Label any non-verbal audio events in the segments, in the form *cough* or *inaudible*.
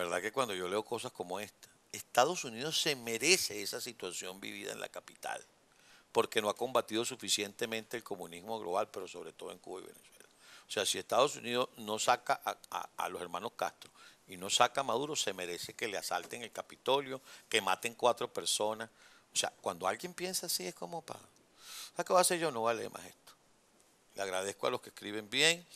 verdad que cuando yo leo cosas como esta, Estados Unidos se merece esa situación vivida en la capital, porque no ha combatido suficientemente el comunismo global, pero sobre todo en Cuba y Venezuela. O sea, si Estados Unidos no saca a, los hermanos Castro y no saca a Maduro, se merece que le asalten el Capitolio, que maten cuatro personas. O sea, cuando alguien piensa así es como, pa. qué va a hacer yo? No vale más esto. Le agradezco a los que escriben bien.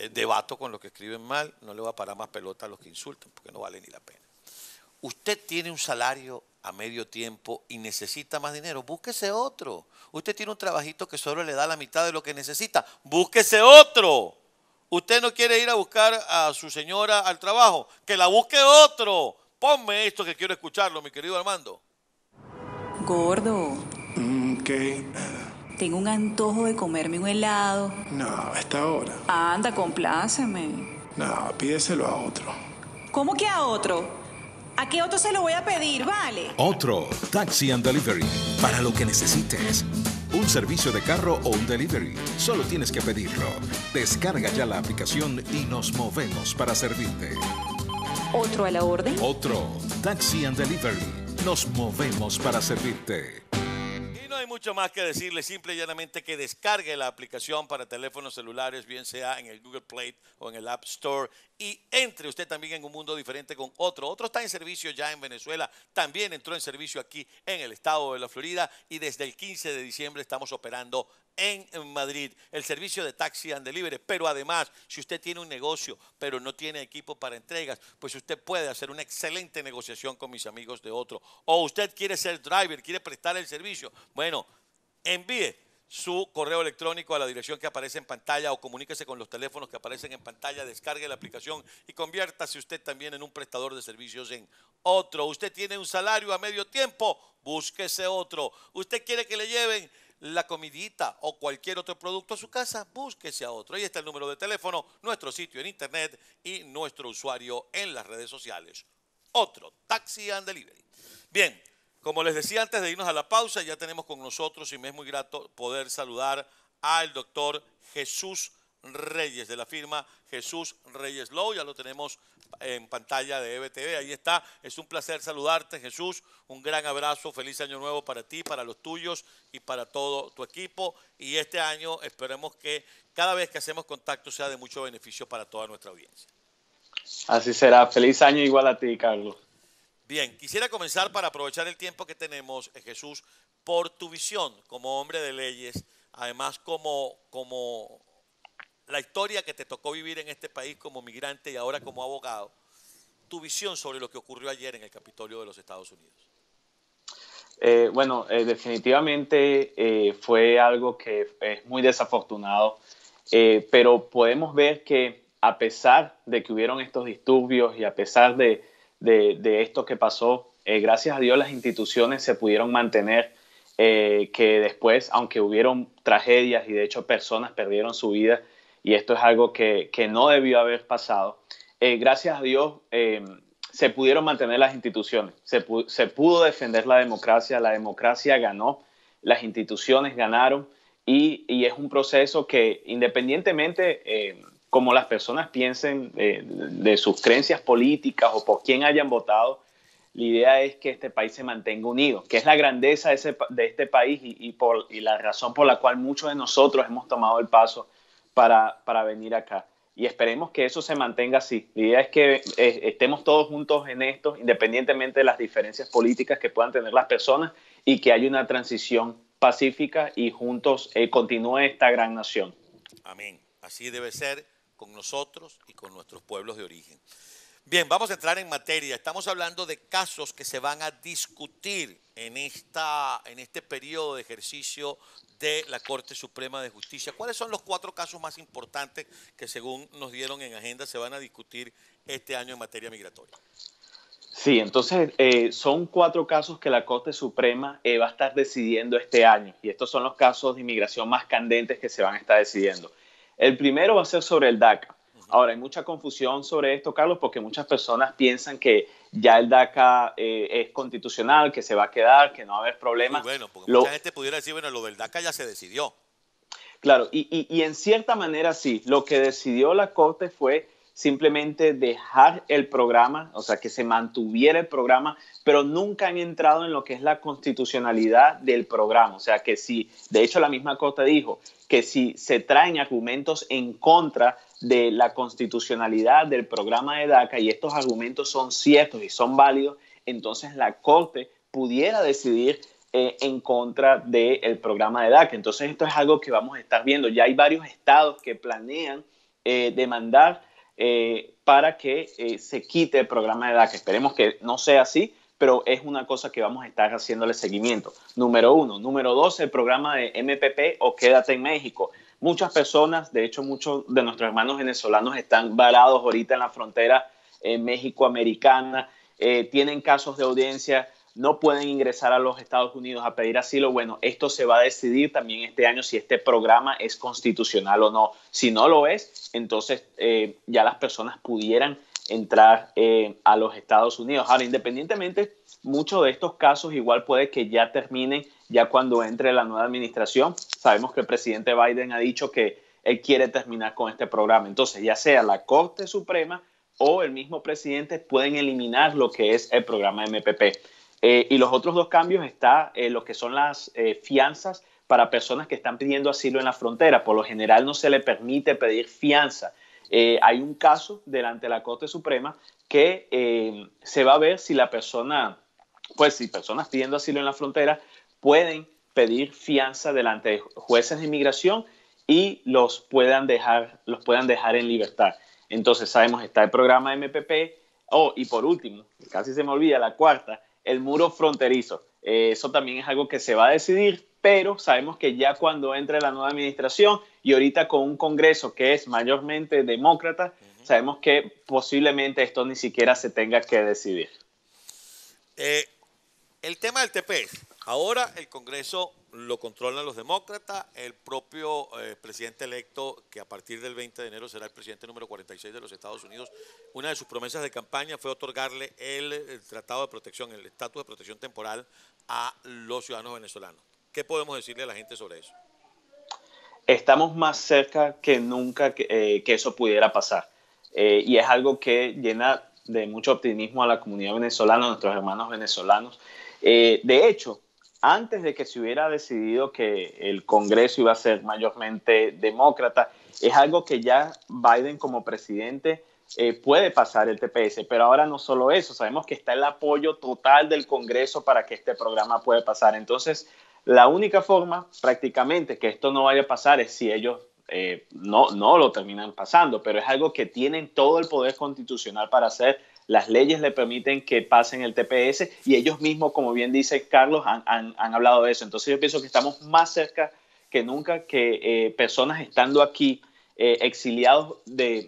Eh, debato con los que escriben mal, no le va a parar más pelota a los que insultan, porque no vale ni la pena. Usted tiene un salario a medio tiempo y necesita más dinero, búsquese otro. Usted tiene un trabajito que solo le da la mitad de lo que necesita, búsquese otro. Usted no quiere ir a buscar a su señora al trabajo, que la busque otro. Ponme esto que quiero escucharlo, mi querido Armando. Gordo. Mm, tengo un antojo de comerme un helado. No, hasta ahora. Anda, compláceme. No, pídeselo a otro. ¿Cómo que a otro? ¿A qué otro se lo voy a pedir, vale? Otro, Taxi and Delivery, para lo que necesites. Un servicio de carro o un delivery, solo tienes que pedirlo. Descarga ya la aplicación y nos movemos para servirte. Otro a la orden. Otro, Taxi and Delivery, nos movemos para servirte. No hay mucho más que decirle, simple y llanamente que descargue la aplicación para teléfonos celulares, bien sea en el Google Play o en el App Store, y entre usted también en un mundo diferente con otro. Otro está en servicio ya en Venezuela, también entró en servicio aquí en el estado de la Florida y desde el 15 de diciembre estamos operando en Madrid, el servicio de taxi and delivery. Pero además, si usted tiene un negocio, pero no tiene equipo para entregas, pues usted puede hacer una excelente negociación con mis amigos de otro. O usted quiere ser driver, quiere prestar el servicio. Bueno, envíe su correo electrónico a la dirección que aparece en pantalla o comuníquese con los teléfonos que aparecen en pantalla, descargue la aplicación y conviértase usted también en un prestador de servicios en otro. Usted tiene un salario a medio tiempo, búsquese otro. Usted quiere que le lleven la comidita o cualquier otro producto a su casa, búsquese a otro. Ahí está el número de teléfono, nuestro sitio en internet y nuestro usuario en las redes sociales. Otro, Taxi and Delivery. Bien, como les decía antes de irnos a la pausa, ya tenemos con nosotros y me es muy grato poder saludar al doctor Jesús Reyes de la firma Jesús Reyes Low. Ya lo tenemos en pantalla de EBTV. Ahí está. Es un placer saludarte, Jesús. Un gran abrazo. Feliz año nuevo para ti, para los tuyos y para todo tu equipo. Y este año esperemos que cada vez que hacemos contacto sea de mucho beneficio para toda nuestra audiencia. Así será. Feliz año igual a ti, Carlos. Bien, quisiera comenzar para aprovechar el tiempo que tenemos, eh, Jesús, por tu visión como hombre de leyes, además como, como la historia que te tocó vivir en este país como migrante y ahora como abogado, tu visión sobre lo que ocurrió ayer en el Capitolio de los Estados Unidos. Eh, bueno, eh, definitivamente fue algo que es muy desafortunado, pero podemos ver que a pesar de que hubieron estos disturbios y a pesar de de, esto que pasó. Eh, gracias a Dios las instituciones se pudieron mantener, eh, que después, aunque hubieron tragedias y de hecho personas perdieron su vida, y esto es algo que, no debió haber pasado, eh, gracias a Dios em, se pudieron mantener las instituciones, se, pudo defender la democracia, la democracia ganó, las instituciones ganaron. Y, es un proceso que independientemente em, como las personas piensen eh, de, sus creencias políticas o por quién hayan votado, la idea es que este país se mantenga unido, que es la grandeza de, este país y, por, y, la razón por la cual muchos de nosotros hemos tomado el paso para, para venir acá. Y esperemos que eso se mantenga así. La idea es que eh, estemos todos juntos en esto, independientemente de las diferencias políticas que puedan tener las personas, y que haya una transición pacífica y juntos eh, continúe esta gran nación. Amén. Así debe ser con nosotros y con nuestros pueblos de origen. Bien, vamos a entrar en materia. Estamos hablando de casos que se van a discutir en, esta, en este periodo de ejercicio de la Corte Suprema de Justicia. ¿Cuáles son los cuatro casos más importantes que según nos dieron en agenda se van a discutir este año en materia migratoria? Sí, entonces eh, son cuatro casos que la Corte Suprema eh, va a estar decidiendo este año y estos son los casos de inmigración más candentes que se van a estar decidiendo. El primero va a ser sobre el DACA. Ahora, hay mucha confusión sobre esto, Carlos, porque muchas personas piensan que ya el DACA eh, es constitucional, que se va a quedar, que no va a haber problemas. bueno, porque mucha gente pudiera decir, bueno, lo del DACA ya se decidió. Claro, y en cierta manera sí, lo que decidió la Corte fue simplemente dejar el programa, o sea, que se mantuviera el programa, pero nunca han entrado en lo que es la constitucionalidad del programa. O sea, que si, de hecho, la misma Corte dijo que si se traen argumentos en contra de la constitucionalidad del programa de DACA y estos argumentos son ciertos y son válidos, entonces la Corte pudiera decidir eh, en contra del programa de DACA. Entonces esto es algo que vamos a estar viendo. Ya hay varios estados que planean eh, demandar eh, para que eh, se quite el programa de edad, esperemos que no sea así, pero es una cosa que vamos a estar haciéndole seguimiento. Número uno. Número dos, el programa de MPP o Quédate en México. Muchas personas, de hecho muchos de nuestros hermanos venezolanos están varados ahorita en la frontera eh, México-americana, eh, tienen casos de audiencia no pueden ingresar a los Estados Unidos a pedir asilo. Bueno, esto se va a decidir también este año si este programa es constitucional o no. Si no lo es, entonces eh, ya las personas pudieran entrar eh, a los Estados Unidos. Ahora, independientemente, muchos de estos casos igual puede que ya terminen ya cuando entre la nueva administración. Sabemos que el presidente Biden ha dicho que él quiere terminar con este programa. Entonces, ya sea la Corte Suprema o el mismo presidente pueden eliminar lo que es el programa MPP. Eh, y los otros dos cambios están eh, lo que son las eh, fianzas para personas que están pidiendo asilo en la frontera. Por lo general no se le permite pedir fianza. Eh, hay un caso delante de la Corte Suprema que se va a ver si la persona, pues si personas pidiendo asilo en la frontera pueden pedir fianza delante de jueces de inmigración y los puedan dejar, los puedan dejar en libertad. Entonces sabemos, está el programa MPP. Oh, y por último, casi se me olvida la cuarta, el muro fronterizo. Eh, eso también es algo que se va a decidir, pero sabemos que ya cuando entre la nueva administración y ahorita con un Congreso que es mayormente demócrata, sabemos que posiblemente esto ni siquiera se tenga que decidir. Eh, el tema del TP. Ahora el Congreso lo controlan los demócratas, el propio eh, presidente electo, que a partir del 20 de enero será el presidente número 46 de los Estados Unidos, una de sus promesas de campaña fue otorgarle el, eh, tratado de protección, el estatus de protección temporal a los ciudadanos venezolanos. ¿Qué podemos decirle a la gente sobre eso? Estamos más cerca que nunca que, eh, eso pudiera pasar. y es algo que llena de mucho optimismo a la comunidad venezolana, a nuestros hermanos venezolanos. de hecho, antes de que se hubiera decidido que el Congreso iba a ser mayormente demócrata, es algo que ya Biden como presidente eh, puede pasar el TPS, pero ahora no solo eso, sabemos que está el apoyo total del Congreso para que este programa pueda pasar. Entonces, la única forma prácticamente que esto no vaya a pasar es si ellos eh, no, no lo terminan pasando, pero es algo que tienen todo el poder constitucional para hacer las leyes le permiten que pasen el TPS y ellos mismos, como bien dice Carlos, han, han, hablado de eso. Entonces yo pienso que estamos más cerca que nunca que eh, personas estando aquí eh, exiliados de,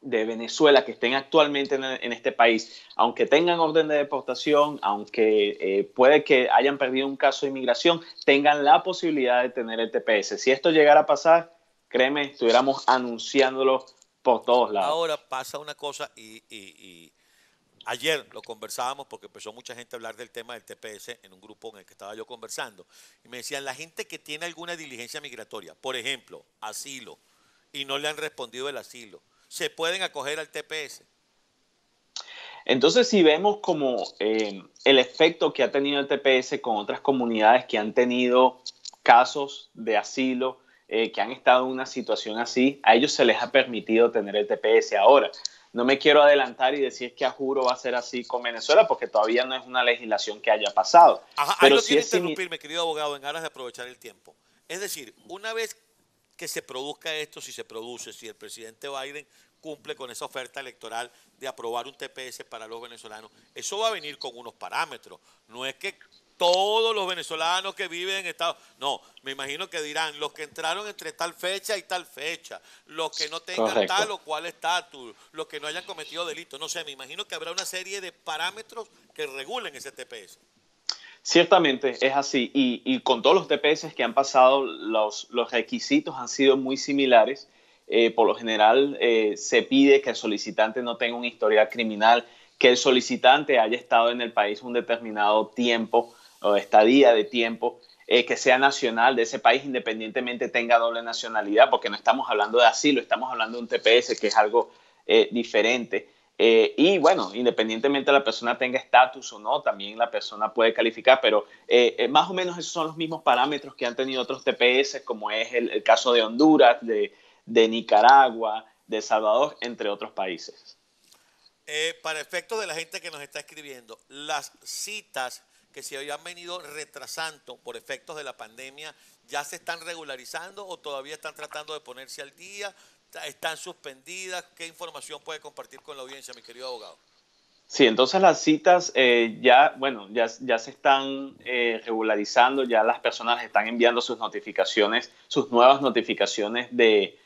de, Venezuela que estén actualmente en, este país, aunque tengan orden de deportación, aunque eh, puede que hayan perdido un caso de inmigración, tengan la posibilidad de tener el TPS. Si esto llegara a pasar, créeme, estuviéramos anunciándolo por todos lados. Ahora pasa una cosa y Ayer lo conversábamos porque empezó mucha gente a hablar del tema del TPS en un grupo en el que estaba yo conversando. Y me decían, la gente que tiene alguna diligencia migratoria, por ejemplo, asilo, y no le han respondido el asilo, ¿se pueden acoger al TPS? Entonces, si vemos como eh, el efecto que ha tenido el TPS con otras comunidades que han tenido casos de asilo, eh, que han estado en una situación así, a ellos se les ha permitido tener el TPS. Ahora, no me quiero adelantar y decir que a juro va a ser así con Venezuela porque todavía no es una legislación que haya pasado. Ajá, Pero ahí quiero interrumpirme, querido abogado, en aras de aprovechar el tiempo. Es decir, una vez que se produzca esto, si se produce, si el presidente Biden cumple con esa oferta electoral de aprobar un TPS para los venezolanos, eso va a venir con unos parámetros. No es que todos los venezolanos que viven en Estados No, me imagino que dirán los que entraron entre tal fecha y tal fecha, los que no tengan tal o cual estatus, los que no hayan cometido delitos. No sé, me imagino que habrá una serie de parámetros que regulen ese TPS. Ciertamente es así. Y, con todos los TPS que han pasado, los, requisitos han sido muy similares. Eh, por lo general eh, se pide que el solicitante no tenga una historia criminal, que el solicitante haya estado en el país un determinado tiempo, o estadía de tiempo eh, que sea nacional de ese país, independientemente tenga doble nacionalidad, porque no estamos hablando de asilo, estamos hablando de un TPS, que es algo eh, diferente. Eh, y bueno, independientemente la persona tenga estatus o no, también la persona puede calificar, pero más o menos esos son los mismos parámetros que han tenido otros TPS, como es el, caso de Honduras, de, Nicaragua, de Salvador, entre otros países. para efecto de la gente que nos está escribiendo, las citas que se habían venido retrasando por efectos de la pandemia, ya se están regularizando o todavía están tratando de ponerse al día, están suspendidas. ¿Qué información puede compartir con la audiencia, mi querido abogado? Sí, entonces las citas eh, ya, bueno, ya, ya se están eh, regularizando, ya las personas están enviando sus notificaciones, sus nuevas notificaciones de,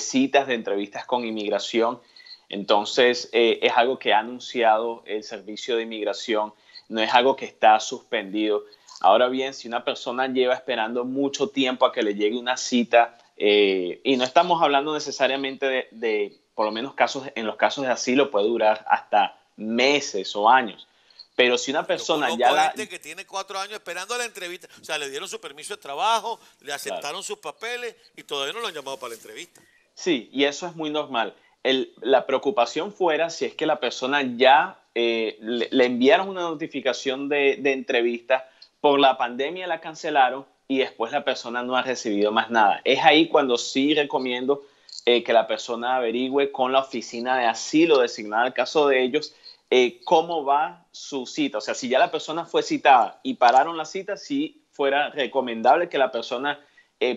citas, de entrevistas con inmigración. Entonces eh, es algo que ha anunciado el Servicio de Inmigración no es algo que está suspendido. Ahora bien, si una persona lleva esperando mucho tiempo a que le llegue una cita, eh, y no estamos hablando necesariamente de, por lo menos casos, en los casos de asilo puede durar hasta meses o años. Pero si una persona ya... La... que tiene cuatro años esperando la entrevista, o sea, le dieron su permiso de trabajo, le aceptaron sus papeles y todavía no lo han llamado para la entrevista. Sí, y eso es muy normal la preocupación fuera si es que la persona ya eh, le, enviaron una notificación de, entrevista, por la pandemia la cancelaron y después la persona no ha recibido más nada. Es ahí cuando sí recomiendo eh, que la persona averigüe con la oficina de asilo designada al caso de ellos eh, cómo va su cita. O sea, si ya la persona fue citada y pararon la cita, sí fuera recomendable que la persona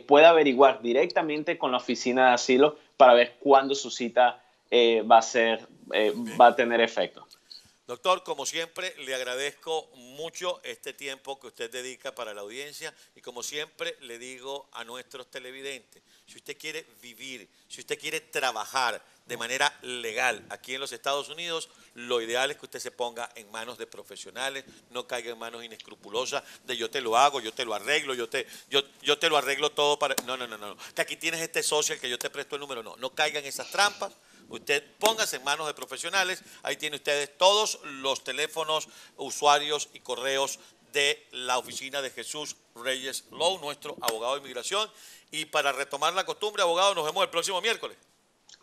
pueda averiguar directamente con la oficina de asilo para ver cuándo su cita eh, va, a ser, eh, va a tener efecto. Doctor, como siempre, le agradezco mucho este tiempo que usted dedica para la audiencia y como siempre le digo a nuestros televidentes, si usted quiere vivir, si usted quiere trabajar de manera legal aquí en los Estados Unidos, lo ideal es que usted se ponga en manos de profesionales, no caiga en manos inescrupulosas de yo te lo hago, yo te lo arreglo, yo te, yo, yo te lo arreglo todo para... No, no, no, no, que aquí tienes este social que yo te presto el número, no, no caigan esas trampas Usted póngase en manos de profesionales. Ahí tiene ustedes todos los teléfonos, usuarios y correos de la oficina de Jesús Reyes Lowe, nuestro abogado de inmigración. Y para retomar la costumbre, abogado, nos vemos el próximo miércoles.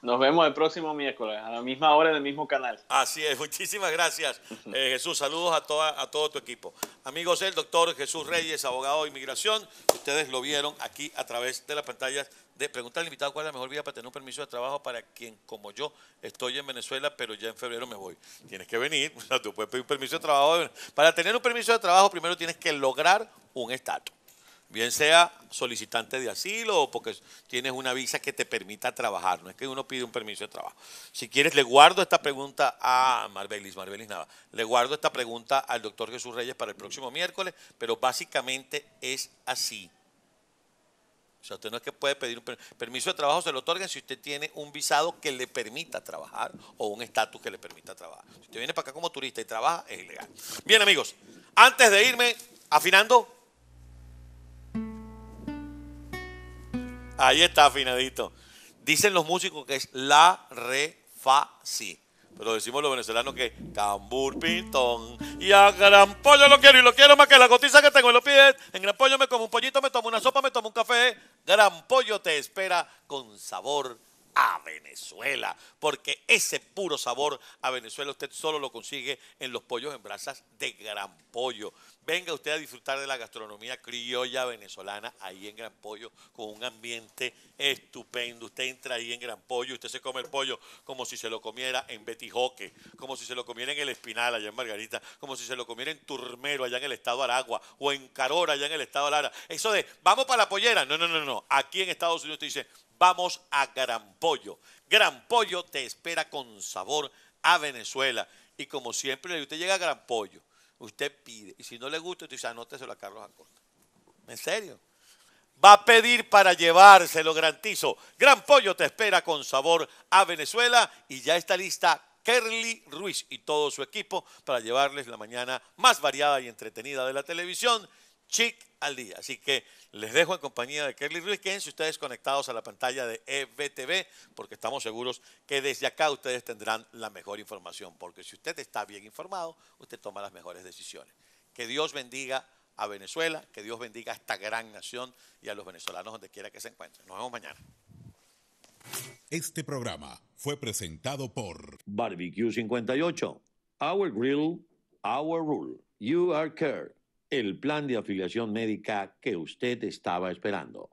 Nos vemos el próximo miércoles, a la misma hora en el mismo canal. Así es, *laughs* muchísimas gracias. Eh, Jesús, saludos a, toda, a todo tu equipo. Amigos, el doctor Jesús Reyes, abogado de inmigración, ustedes lo vieron aquí a través de las pantallas Pregunta al invitado cuál es la mejor vía para tener un permiso de trabajo para quien, como yo, estoy en Venezuela, pero ya en febrero me voy. Tienes que venir, *laughs* o sea, tú puedes pedir un permiso de trabajo. Para tener un permiso de trabajo, primero tienes que lograr un estatus. Bien sea solicitante de asilo o porque tienes una visa que te permita trabajar. No es que uno pide un permiso de trabajo. Si quieres, le guardo esta pregunta a Marbelis, Marbelis nada Le guardo esta pregunta al doctor Jesús Reyes para el próximo miércoles, pero básicamente es así. O sea, usted no es que puede pedir un permiso de trabajo, se lo otorgan si usted tiene un visado que le permita trabajar o un estatus que le permita trabajar. Si usted viene para acá como turista y trabaja, es ilegal. Bien, amigos, antes de irme afinando. Ahí está afinadito. Dicen los músicos que es la, re, si. Pero decimos los venezolanos que cambur, pintón. Y a gran pollo lo quiero y lo quiero más que la gotiza que tengo en los pies. En gran pollo me como un pollito, me tomo una sopa, me tomo un café. Gran Pollo te espera con sabor a Venezuela, porque ese puro sabor a Venezuela usted solo lo consigue en los pollos en brasas de Gran Pollo. Venga usted a disfrutar de la gastronomía criolla venezolana ahí en Gran Pollo con un ambiente estupendo. Usted entra ahí en Gran Pollo, usted se come el pollo como si se lo comiera en Betijoque, como si se lo comiera en El Espinal allá en Margarita, como si se lo comiera en Turmero allá en el estado de Aragua o en Carora allá en el estado Lara. Eso de vamos para la pollera. No, no, no, no. Aquí en Estados Unidos usted dice, vamos a Gran Pollo. Gran Pollo te espera con sabor a Venezuela. Y como siempre, usted llega a Gran Pollo, usted pide. Y si no le gusta, usted dice, anóteselo a Carlos Acosta. ¿En serio? Va a pedir para llevarse, lo garantizo. Gran Pollo te espera con sabor a Venezuela y ya está lista Kerly Ruiz y todo su equipo para llevarles la mañana más variada y entretenida de la televisión. Chic al día. Así que les dejo en compañía de Kelly Ruiz. si ustedes conectados a la pantalla de EBTV, porque estamos seguros que desde acá ustedes tendrán la mejor información. Porque si usted está bien informado, usted toma las mejores decisiones. Que Dios bendiga a Venezuela, que Dios bendiga a esta gran nación y a los venezolanos donde quiera que se encuentren. Nos vemos mañana. Este programa fue presentado por Barbecue 58, Our Grill, Our Rule, You Are Care el plan de afiliación médica que usted estaba esperando.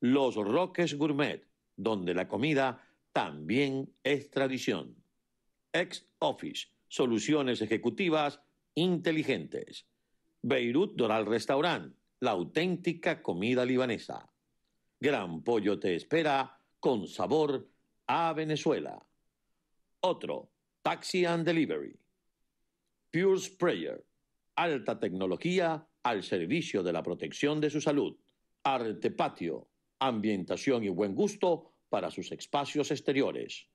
Los Roques Gourmet, donde la comida también es tradición. Ex Office, soluciones ejecutivas inteligentes. Beirut Doral Restaurant, la auténtica comida libanesa. Gran Pollo te espera con sabor a Venezuela. Otro, Taxi and Delivery. Pure Sprayer Alta tecnología al servicio de la protección de su salud. Arte patio. Ambientación y buen gusto para sus espacios exteriores.